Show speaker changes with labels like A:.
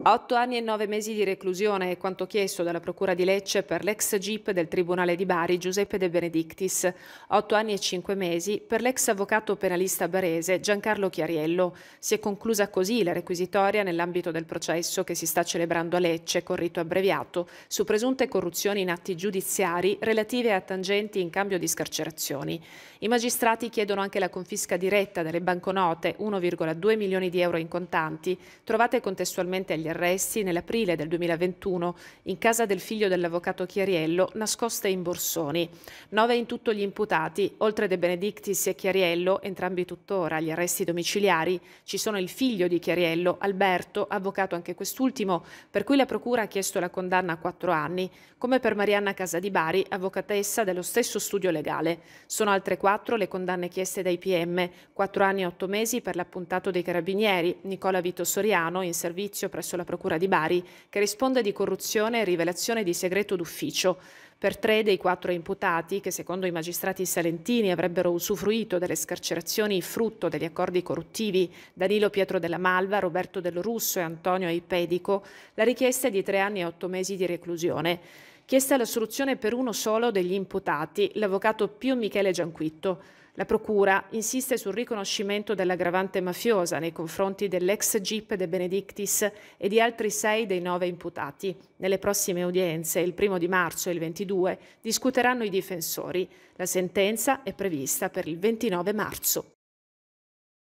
A: 8 anni e 9 mesi di reclusione è quanto chiesto dalla Procura di Lecce per l'ex GIP del Tribunale di Bari Giuseppe De Benedictis, 8 anni e 5 mesi per l'ex avvocato penalista barese Giancarlo Chiariello. Si è conclusa così la requisitoria nell'ambito del processo che si sta celebrando a Lecce con rito abbreviato su presunte corruzioni in atti giudiziari relative a tangenti in cambio di scarcerazioni. I magistrati chiedono anche la confisca diretta delle banconote 1,2 milioni di euro in contanti trovate contestualmente agli degli arresti nell'aprile del 2021 in casa del figlio dell'avvocato Chiariello, nascoste in Borsoni. Nove in tutto gli imputati, oltre De Benedictis e Chiariello, entrambi tuttora agli arresti domiciliari, ci sono il figlio di Chiariello, Alberto, avvocato anche quest'ultimo, per cui la Procura ha chiesto la condanna a quattro anni, come per Marianna Casadibari, avvocatessa dello stesso studio legale. Sono altre quattro le condanne chieste dai PM, quattro anni e otto mesi per l'appuntato dei carabinieri, Nicola Vito Soriano, in servizio presso la Procura di Bari, che risponde di corruzione e rivelazione di segreto d'ufficio per tre dei quattro imputati che secondo i magistrati salentini avrebbero usufruito delle scarcerazioni frutto degli accordi corruttivi Danilo Pietro della Malva, Roberto Del Russo e Antonio Ipedico, la richiesta è di tre anni e otto mesi di reclusione chiesta la soluzione per uno solo degli imputati, l'avvocato Pio Michele Gianquitto. La Procura insiste sul riconoscimento dell'aggravante mafiosa nei confronti dell'ex GIP De Benedictis e di altri sei dei nove imputati. Nelle prossime udienze, il primo di marzo e il 22, discuteranno i difensori. La sentenza è prevista per il 29 marzo.